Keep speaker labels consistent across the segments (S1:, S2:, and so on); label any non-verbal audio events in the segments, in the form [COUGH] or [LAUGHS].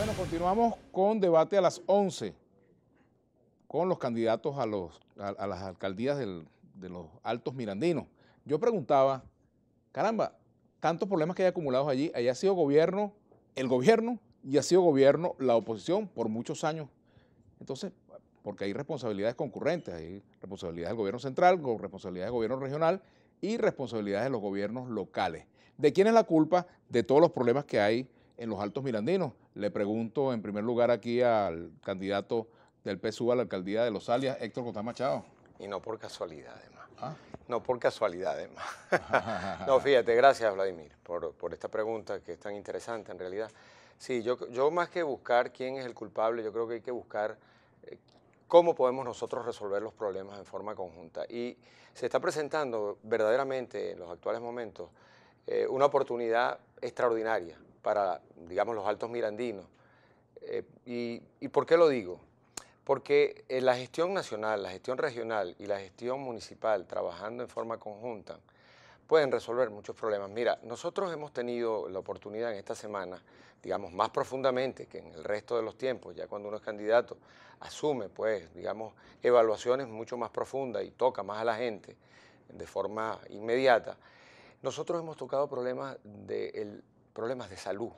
S1: Bueno, continuamos con debate a las 11 con los candidatos a, las alcaldías de los altos mirandinos. Yo preguntaba, caramba, tantos problemas que hay acumulados allí, haya ha sido gobierno, el gobierno, y ha sido gobierno la oposición por muchos años. Entonces, porque hay responsabilidades concurrentes, hay responsabilidades del gobierno central, responsabilidades del gobierno regional y responsabilidades de los gobiernos locales. ¿De quién es la culpa de todos los problemas que hay en los Altos Mirandinos. Le pregunto en primer lugar aquí al candidato del PSUV a la alcaldía de Los Alias, Héctor Costa Machado.
S2: Y no por casualidad, además. Ah. No por casualidad,
S1: además.
S2: [LAUGHS] no, fíjate, gracias, Vladimir, por, esta pregunta que es tan interesante en realidad. Sí, yo, más que buscar quién es el culpable, yo creo que hay que buscar eh, cómo podemos nosotros resolver los problemas en forma conjunta. Y se está presentando verdaderamente en los actuales momentos eh, una oportunidad extraordinaria para, digamos, los altos mirandinos. Eh, y, por qué lo digo? Porque eh, la gestión nacional, la gestión regional y la gestión municipal trabajando en forma conjunta pueden resolver muchos problemas. Mira, nosotros hemos tenido la oportunidad en esta semana, digamos, más profundamente que en el resto de los tiempos, ya cuando uno es candidato, asume, pues, digamos, evaluaciones mucho más profundas y toca más a la gente de forma inmediata. Nosotros hemos tocado problemas del de problemas de salud,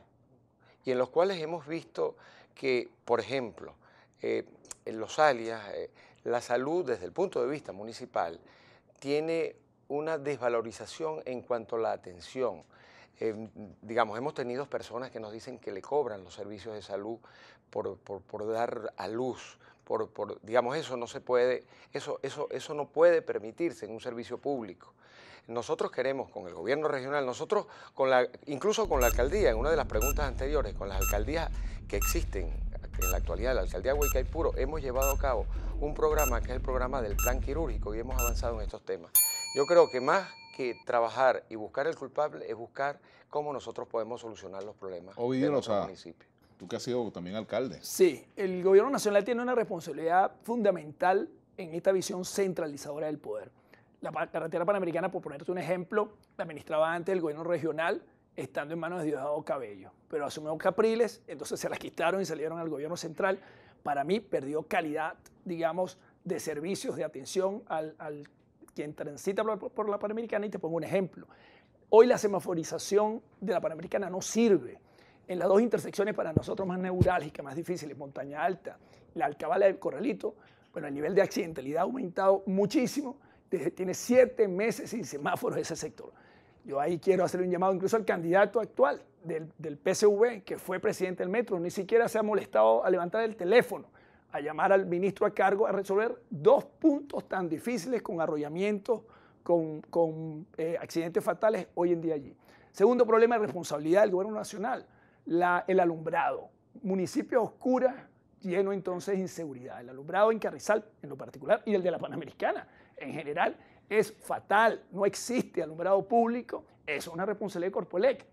S2: y en los cuales hemos visto que, por ejemplo, eh, en los alias, eh, la salud desde el punto de vista municipal tiene una desvalorización en cuanto a la atención. Eh, digamos, hemos tenido personas que nos dicen que le cobran los servicios de salud por, dar a luz, por, digamos, eso no se puede, eso, eso, eso no puede permitirse en un servicio público. Nosotros queremos con el gobierno regional, nosotros con la, incluso con la alcaldía, en una de las preguntas anteriores, con las alcaldías que existen en la actualidad, la alcaldía de hemos llevado a cabo un programa que es el programa del plan quirúrgico y hemos avanzado en estos temas. Yo creo que más que trabajar y buscar el culpable es buscar cómo nosotros podemos solucionar los problemas
S1: oh, de nuestro municipio. Tú que has sido también alcalde. Sí,
S3: el gobierno nacional tiene una responsabilidad fundamental en esta visión centralizadora del poder. La carretera panamericana, por ponerte un ejemplo, la administraba antes el gobierno regional, estando en manos de Diosdado Cabello. Pero asumió Capriles, entonces se la quitaron y salieron al gobierno central. Para mí, perdió calidad, digamos, de servicios, de atención al, quien transita por, la Panamericana. Y te pongo un ejemplo. Hoy la semaforización de la Panamericana no sirve en las dos intersecciones para nosotros más neurálgicas, más difíciles, Montaña Alta, la Alcabala del Corralito, bueno, el nivel de accidentalidad ha aumentado muchísimo tiene siete meses sin semáforos ese sector. Yo ahí quiero hacer un llamado incluso al candidato actual del, PCV, PSV, que fue presidente del Metro, ni siquiera se ha molestado a levantar el teléfono, a llamar al ministro a cargo a resolver dos puntos tan difíciles con arrollamientos, con, eh, accidentes fatales hoy en día allí. Segundo problema de responsabilidad del gobierno nacional, el alumbrado. Municipios oscuras, lleno entonces de inseguridad. El alumbrado en Carrizal en lo particular y el de la Panamericana en general es fatal, no existe alumbrado público, es una responsabilidad de Corpolec,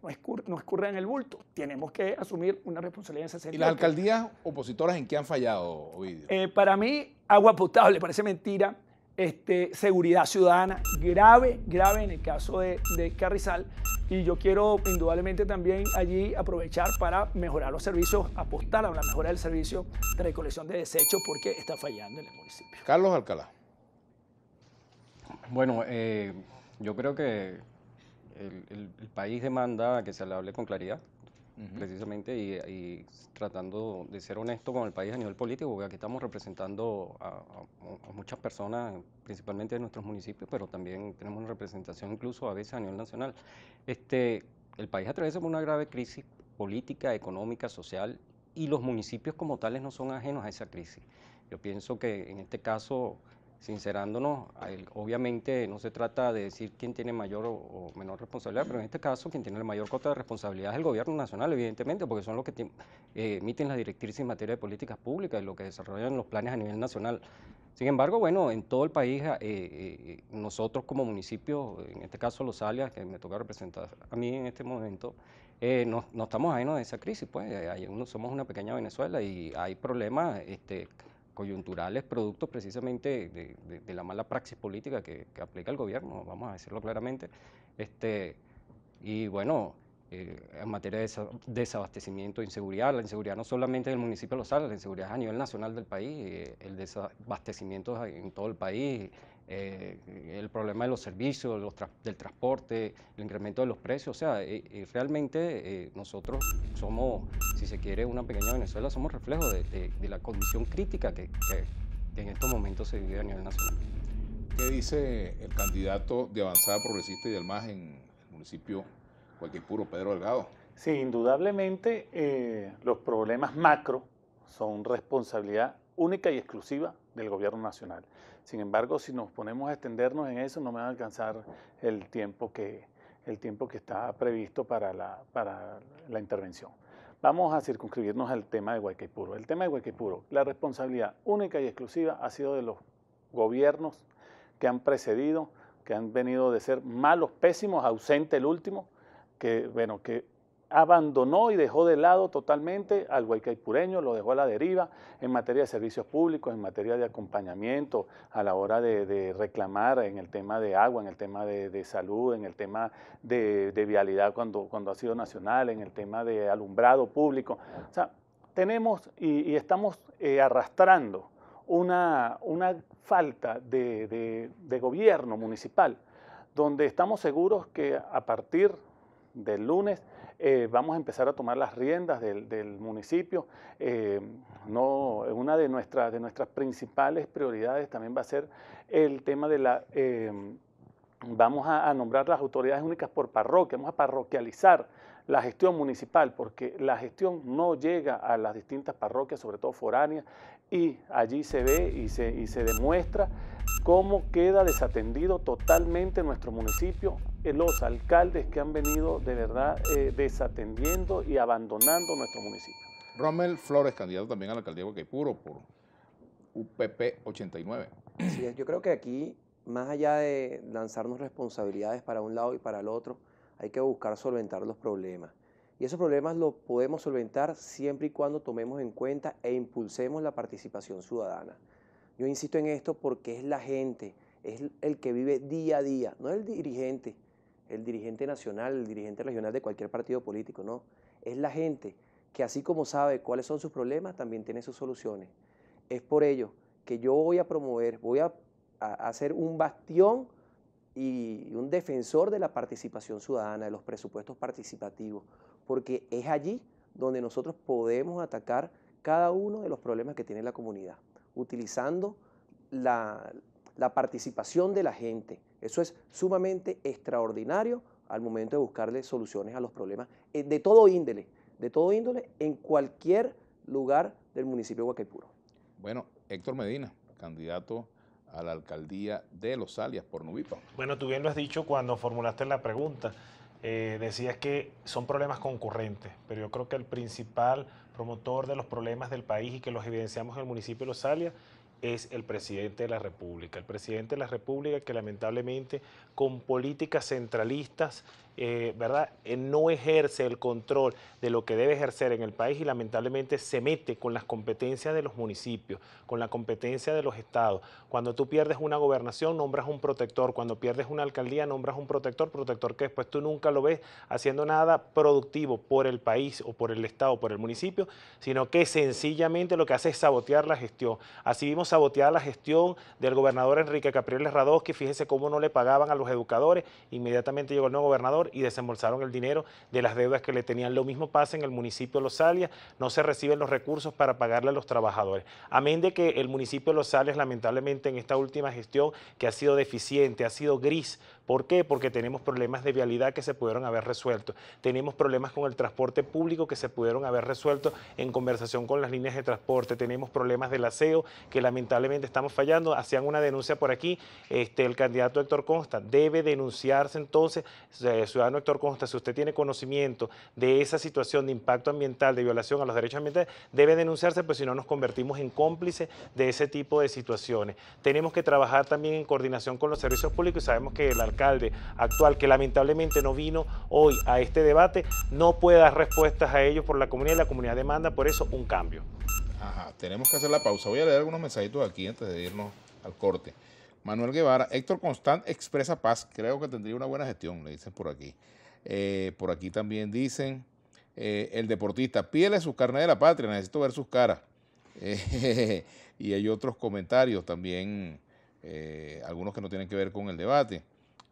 S3: no, escurre en el bulto. Tenemos que asumir una responsabilidad en ese sentido. ¿Y las
S1: alcaldías opositoras en qué han fallado, Ovidio?
S3: Eh, para mí,
S1: agua potable,
S3: parece mentira. Este, seguridad ciudadana, grave, grave en el caso de Carrizal. Y yo quiero indudablemente también allí aprovechar para mejorar los servicios, apostar a la mejora del servicio de recolección de desechos porque está fallando en el municipio.
S4: Carlos Alcalá. Bueno, eh, yo creo que el, país demanda que se le hable con claridad, precisamente, y, tratando de ser honesto con el país a nivel político, porque aquí estamos representando a, muchas personas, principalmente de nuestros municipios, pero también tenemos una representación incluso a veces a nivel nacional. Este, el país atraviesa por una grave crisis política, económica, social, y los municipios como tales no son ajenos a esa crisis. Yo pienso que en este caso sincerándonos, obviamente no se trata de decir quién tiene mayor o, menor responsabilidad, pero en este caso quien tiene la mayor cuota de responsabilidad es el gobierno nacional, evidentemente, porque son los que eh, emiten las directrices en materia de políticas públicas y lo que desarrollan los planes a nivel nacional. Sin embargo, bueno, en todo el país, eh, eh, nosotros como municipio, en este caso Los Alias, que me toca representar a mí en este momento, no, estamos ajenos de esa crisis, pues somos una pequeña Venezuela y hay problemas este, coyunturales, productos precisamente de, la mala praxis política que, aplica el gobierno, vamos a decirlo claramente. Este, y bueno, eh, en materia de desabastecimiento, inseguridad, la inseguridad no solamente del municipio de Los la inseguridad a nivel nacional del país, eh, el desabastecimiento en todo el país, eh, el problema de los servicios, del transporte, el incremento de los precios. O sea, eh, eh, realmente nosotros somos, si se quiere, una pequeña Venezuela, somos reflejo de, la condición crítica que, en estos momentos se vive a nivel nacional.
S1: ¿Qué dice el candidato de Avanzada Progresista y del MAS en el municipio Puro, Pedro Delgado? Sí, indudablemente los
S5: problemas macro son responsabilidad única y exclusiva del gobierno nacional. Sin embargo, si nos ponemos a extendernos en eso, no me va a alcanzar el tiempo que, el tiempo que está previsto para la, para la intervención. Vamos a circunscribirnos al tema de Guayquipuro. El tema de Guayquipuro, la responsabilidad única y exclusiva ha sido de los gobiernos que han precedido, que han venido de ser malos, pésimos, ausente el último, que, bueno, que abandonó y dejó de lado totalmente al huaycaipureño, lo dejó a la deriva en materia de servicios públicos, en materia de acompañamiento a la hora de, reclamar en el tema de agua, en el tema de, salud, en el tema de, vialidad cuando, cuando ha sido nacional, en el tema de alumbrado público. O sea, tenemos y, estamos eh, arrastrando una falta de gobierno municipal donde estamos seguros que a partir del lunes eh, vamos a empezar a tomar las riendas del, municipio. Eh, no, eh, una de, nuestras de nuestras principales prioridades también va a ser el tema de la... vamos a, nombrar las autoridades únicas por parroquia, vamos a parroquializar la gestión municipal, porque la gestión no llega a las distintas parroquias, sobre todo foráneas, y allí se ve y se, se demuestra cómo queda desatendido totalmente nuestro municipio, eh, los alcaldes que han venido de verdad eh, desatendiendo y abandonando nuestro municipio.
S1: Rommel Flores, candidato también a alcaldía de Guaypuro por UPP 89.
S2: Sí, yo creo que aquí, más allá de lanzarnos responsabilidades para un lado y para el otro, hay que buscar solventar los problemas. Y esos problemas los podemos solventar siempre y cuando tomemos en cuenta e impulsemos la participación ciudadana. Yo insisto en esto porque es la gente, es el que vive día a día, no el dirigente, el dirigente nacional, el dirigente regional de cualquier partido político, no. Es la gente que así como sabe cuáles son sus problemas, también tiene sus soluciones. Es por ello que yo voy a promover, voy a, a hacer un bastión y un defensor de la participación ciudadana, de los presupuestos participativos, porque es allí donde nosotros podemos atacar cada uno de los problemas que tiene la comunidad, utilizando la, participación de la gente. Eso es sumamente extraordinario al momento de buscarle soluciones a los problemas eh, de todo índole, de todo índole en cualquier
S6: lugar del municipio de Guaquepuro.
S1: Bueno, Héctor Medina, candidato a la alcaldía de Los Alias por Nubipa.
S6: Bueno, tú bien lo has dicho cuando formulaste la pregunta. Eh, decías que son problemas concurrentes, pero yo creo que el principal promotor de los problemas del país y que los evidenciamos en el municipio de Los Alias es el presidente de la República. El presidente de la República que lamentablemente con políticas centralistas eh, ¿verdad? no ejerce el control de lo que debe ejercer en el país y lamentablemente se mete con las competencias de los municipios, con la competencia de los estados. Cuando tú pierdes una gobernación, nombras un protector. Cuando pierdes una alcaldía, nombras un protector, protector que después tú nunca lo ves haciendo nada productivo por el país o por el estado o por el municipio, sino que sencillamente lo que hace es sabotear la gestión. Así vimos sabotear la gestión del gobernador Enrique Capriles que fíjense cómo no le pagaban a los educadores, inmediatamente llegó el nuevo gobernador y desembolsaron el dinero de las deudas que le tenían. Lo mismo pasa en el municipio de Los Alias, no se reciben los recursos para pagarle a los trabajadores. Amén de que el municipio de Los Alias, lamentablemente, en esta última gestión que ha sido deficiente, ha sido gris ¿Por qué? Porque tenemos problemas de vialidad que se pudieron haber resuelto. Tenemos problemas con el transporte público que se pudieron haber resuelto en conversación con las líneas de transporte. Tenemos problemas del aseo que lamentablemente estamos fallando. Hacían una denuncia por aquí. Este, el candidato Héctor Consta debe denunciarse entonces, eh, ciudadano Héctor Consta, si usted tiene conocimiento de esa situación de impacto ambiental, de violación a los derechos ambientales, debe denunciarse, pues si no nos convertimos en cómplices de ese tipo de situaciones. Tenemos que trabajar también en coordinación con los servicios públicos y sabemos que el alcalde alcalde actual que lamentablemente no vino hoy a este debate, no puede dar respuestas a ellos por la comunidad y la comunidad demanda por eso un cambio.
S1: tenemos que hacer la pausa. Voy a leer algunos mensajitos aquí antes de irnos al corte. Manuel Guevara, Héctor Constant expresa paz. Creo que tendría una buena gestión, le dicen por aquí. Eh, por aquí también dicen, eh, el deportista, pídele su carnet de la patria, necesito ver sus caras. [LAUGHS] y hay otros comentarios también, eh, algunos que no tienen que ver con el debate.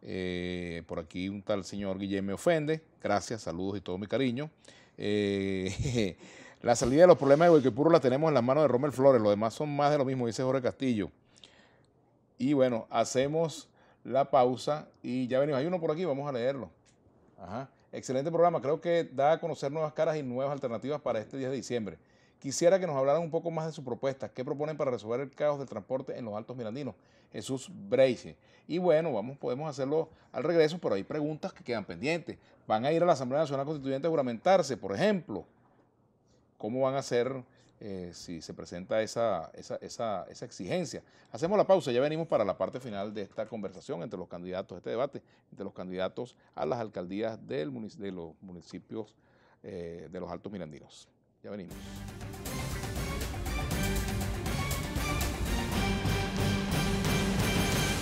S1: Eh, por aquí un tal señor Guillermo Ofende. Gracias, saludos y todo mi cariño. Eh, [LAUGHS] la salida de los problemas de puro la tenemos en las manos de Romel Flores. Los demás son más de lo mismo, dice Jorge Castillo. Y bueno, hacemos la pausa y ya venimos. Hay uno por aquí, vamos a leerlo. Ajá. Excelente programa. Creo que da a conocer nuevas caras y nuevas alternativas para este 10 de diciembre. Quisiera que nos hablaran un poco más de su propuesta. ¿Qué proponen para resolver el caos del transporte en los Altos Mirandinos? Jesús Breise Y bueno, vamos, podemos hacerlo al regreso, pero hay preguntas que quedan pendientes. ¿Van a ir a la Asamblea Nacional Constituyente a juramentarse, por ejemplo? ¿Cómo van a hacer eh, si se presenta esa, exigencia? Hacemos la pausa, ya venimos para la parte final de esta conversación entre los candidatos, este debate entre los candidatos a las alcaldías de los municipios eh, de los Altos Mirandinos. Ya venimos.